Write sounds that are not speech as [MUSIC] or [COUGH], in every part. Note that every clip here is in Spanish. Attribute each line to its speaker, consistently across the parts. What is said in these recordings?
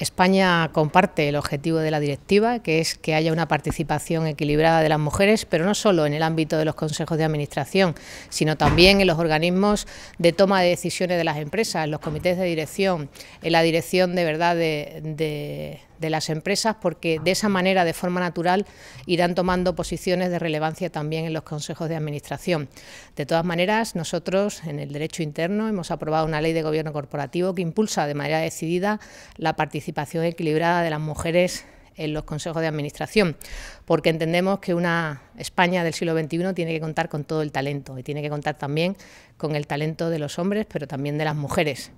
Speaker 1: España comparte el objetivo de la directiva, que es que haya una participación equilibrada de las mujeres, pero no solo en el ámbito de los consejos de administración, sino también en los organismos de toma de decisiones de las empresas, en los comités de dirección, en la dirección de verdad de, de de las empresas porque de esa manera, de forma natural, irán tomando posiciones de relevancia también en los consejos de administración. De todas maneras, nosotros en el derecho interno hemos aprobado una ley de gobierno corporativo que impulsa de manera decidida la participación equilibrada de las mujeres en los consejos de administración, porque entendemos que una España del siglo XXI tiene que contar con todo el talento y tiene que contar también con el talento de los hombres, pero también de las mujeres.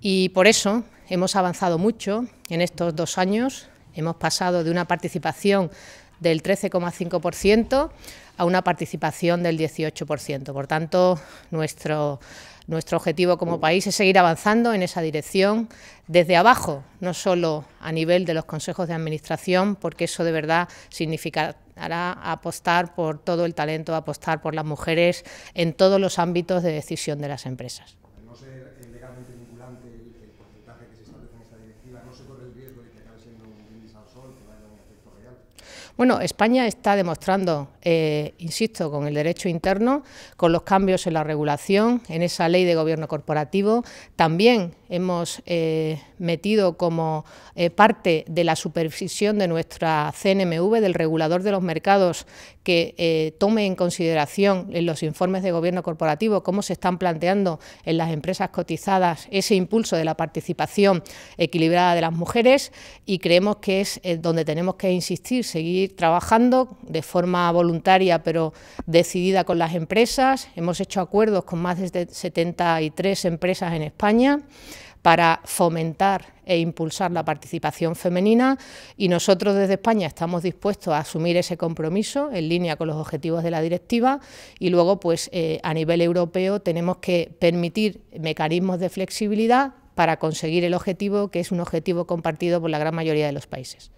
Speaker 1: Y por eso hemos avanzado mucho en estos dos años, hemos pasado de una participación del 13,5% a una participación del 18%. Por tanto, nuestro, nuestro objetivo como país es seguir avanzando en esa dirección desde abajo, no solo a nivel de los consejos de administración, porque eso de verdad significará apostar por todo el talento, apostar por las mujeres en todos los ámbitos de decisión de las empresas. Bueno, España está demostrando, eh, insisto, con el derecho interno, con los cambios en la regulación, en esa ley de gobierno corporativo, también hemos eh, metido como eh, parte de la supervisión de nuestra CNMV, del regulador de los mercados, que eh, tome en consideración en los informes de gobierno corporativo cómo se están planteando en las empresas cotizadas ese impulso de la participación equilibrada de las mujeres y creemos que es donde tenemos que insistir, seguir trabajando de forma voluntaria pero decidida con las empresas. Hemos hecho acuerdos con más de 73 empresas en España para fomentar e impulsar la participación femenina y nosotros desde España estamos dispuestos a asumir ese compromiso en línea con los objetivos de la directiva y luego pues eh, a nivel europeo tenemos que permitir mecanismos de flexibilidad para conseguir el objetivo que es un objetivo compartido por la gran mayoría de los países.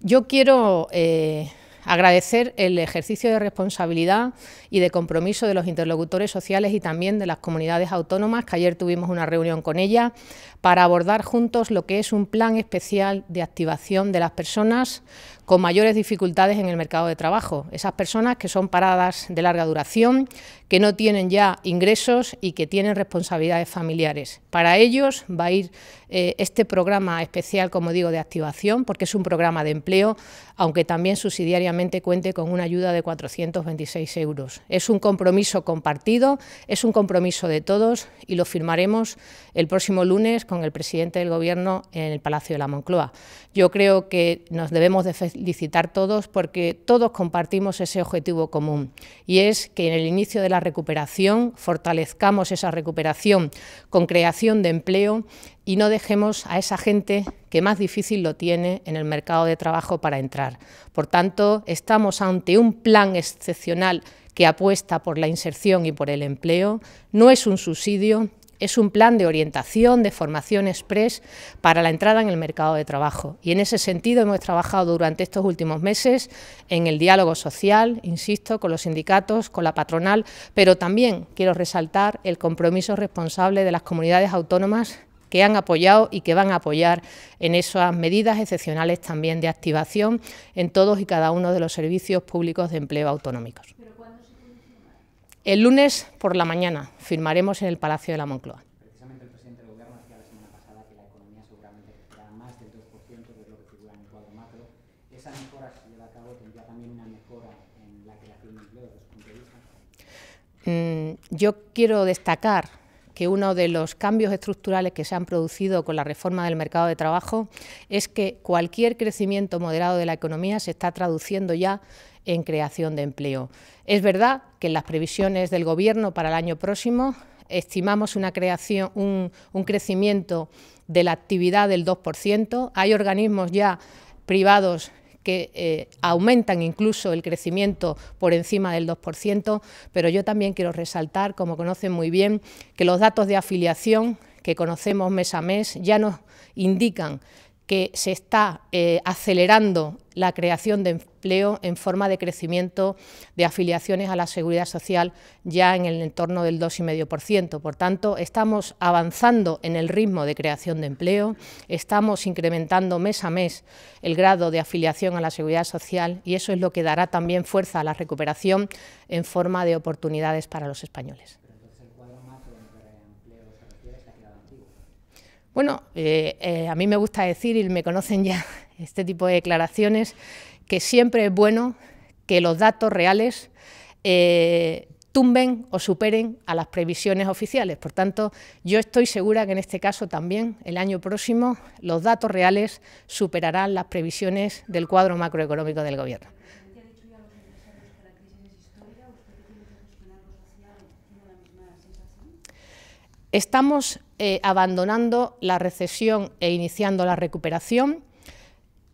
Speaker 1: Yo quiero eh, agradecer el ejercicio de responsabilidad y de compromiso de los interlocutores sociales y también de las comunidades autónomas, que ayer tuvimos una reunión con ellas, para abordar juntos lo que es un plan especial de activación de las personas con mayores dificultades en el mercado de trabajo. Esas personas que son paradas de larga duración, que no tienen ya ingresos y que tienen responsabilidades familiares. Para ellos va a ir eh, este programa especial, como digo, de activación, porque es un programa de empleo, aunque también subsidiariamente cuente con una ayuda de 426 euros. Es un compromiso compartido, es un compromiso de todos y lo firmaremos el próximo lunes con el presidente del Gobierno en el Palacio de la Moncloa. Yo creo que nos debemos de licitar todos porque todos compartimos ese objetivo común y es que en el inicio de la recuperación fortalezcamos esa recuperación con creación de empleo y no dejemos a esa gente que más difícil lo tiene en el mercado de trabajo para entrar. Por tanto, estamos ante un plan excepcional que apuesta por la inserción y por el empleo, no es un subsidio, es un plan de orientación, de formación express para la entrada en el mercado de trabajo. Y en ese sentido hemos trabajado durante estos últimos meses en el diálogo social, insisto, con los sindicatos, con la patronal, pero también quiero resaltar el compromiso responsable de las comunidades autónomas que han apoyado y que van a apoyar en esas medidas excepcionales también de activación en todos y cada uno de los servicios públicos de empleo autonómicos. El lunes por la mañana firmaremos en el Palacio de la Moncloa. Precisamente el presidente del Gobierno decía la semana pasada que la economía seguramente crecerá más del 2% de lo que figura en el cuadro macro. ¿Esa mejora, si lleva a cabo, tendría también una mejora en la creación de empleo desde su punto de vista? Mm, yo quiero destacar que uno de los cambios estructurales que se han producido con la reforma del mercado de trabajo es que cualquier crecimiento moderado de la economía se está traduciendo ya en creación de empleo. Es verdad que en las previsiones del Gobierno para el año próximo estimamos una creación, un, un crecimiento de la actividad del 2%. Hay organismos ya privados que eh, aumentan incluso el crecimiento por encima del 2%, pero yo también quiero resaltar, como conocen muy bien, que los datos de afiliación que conocemos mes a mes ya nos indican que se está eh, acelerando la creación de empleo en forma de crecimiento de afiliaciones a la seguridad social ya en el entorno del 2,5%. Por tanto, estamos avanzando en el ritmo de creación de empleo, estamos incrementando mes a mes el grado de afiliación a la seguridad social y eso es lo que dará también fuerza a la recuperación en forma de oportunidades para los españoles. Bueno, eh, eh, a mí me gusta decir, y me conocen ya [LAUGHS] este tipo de declaraciones, que siempre es bueno que los datos reales eh, tumben o superen a las previsiones oficiales. Por tanto, yo estoy segura que en este caso también, el año próximo, los datos reales superarán las previsiones del cuadro macroeconómico del Gobierno. Estamos eh, abandonando la recesión e iniciando la recuperación,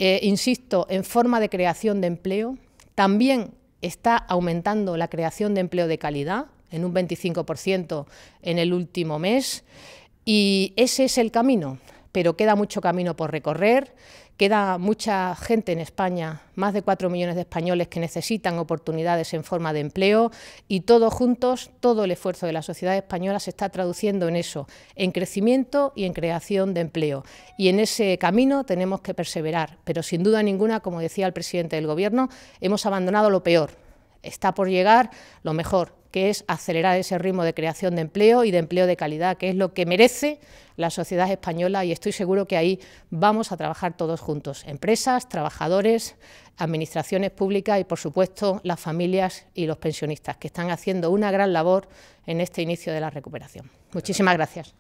Speaker 1: eh, insisto, en forma de creación de empleo. También está aumentando la creación de empleo de calidad en un 25% en el último mes y ese es el camino, pero queda mucho camino por recorrer, Queda mucha gente en España, más de cuatro millones de españoles que necesitan oportunidades en forma de empleo y todos juntos, todo el esfuerzo de la sociedad española se está traduciendo en eso, en crecimiento y en creación de empleo. Y en ese camino tenemos que perseverar, pero sin duda ninguna, como decía el presidente del Gobierno, hemos abandonado lo peor, está por llegar, lo mejor, que es acelerar ese ritmo de creación de empleo y de empleo de calidad, que es lo que merece la sociedad española y estoy seguro que ahí vamos a trabajar todos juntos, empresas, trabajadores, administraciones públicas y por supuesto las familias y los pensionistas, que están haciendo una gran labor en este inicio de la recuperación. Muchísimas gracias.